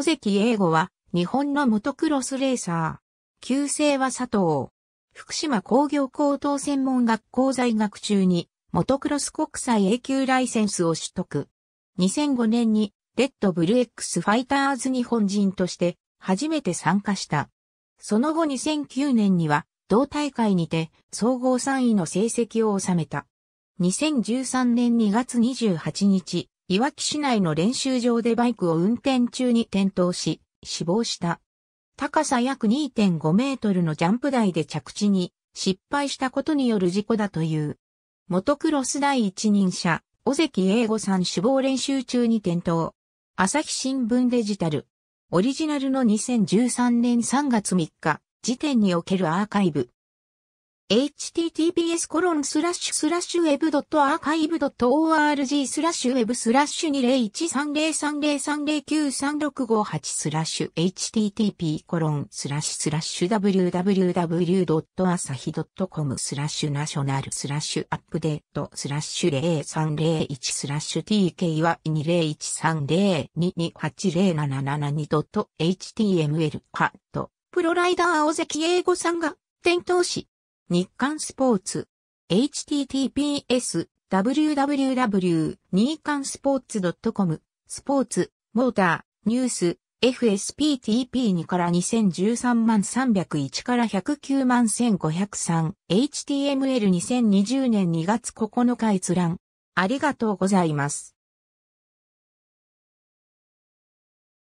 小関英吾は、日本のモトクロスレーサー。旧姓は佐藤。福島工業高等専門学校在学中に、モトクロス国際 A 級ライセンスを取得。2005年に、レッドブル X ファイターズ日本人として、初めて参加した。その後2009年には、同大会にて、総合3位の成績を収めた。2013年2月28日、いわき市内の練習場でバイクを運転中に転倒し、死亡した。高さ約2.5メートルのジャンプ台で着地に失敗したことによる事故だという。モトクロス第一人者、尾関英吾さん死亡練習中に転倒。朝日新聞デジタル。オリジナルの2013年3月3日時点におけるアーカイブ。https コロンスラッシュスラッシュウェブド web.archive.org スラッシュウェブスラッシュ2013030309365スラッシュ http コロンスラッシュスラッシュ www.asahi.com スラッシュナショナルスラッシュアップデートスラッシュ0301スラッシュ tk は 2013022807772.html ハットプロライダー尾関英語さんが点灯し日刊スポーツ。https www 日刊スポーツ .com スポーツ、モーター、ニュース、FSPTP2 から2013万301から109万1503 HTML2020 年2月9日閲覧。ありがとうございます。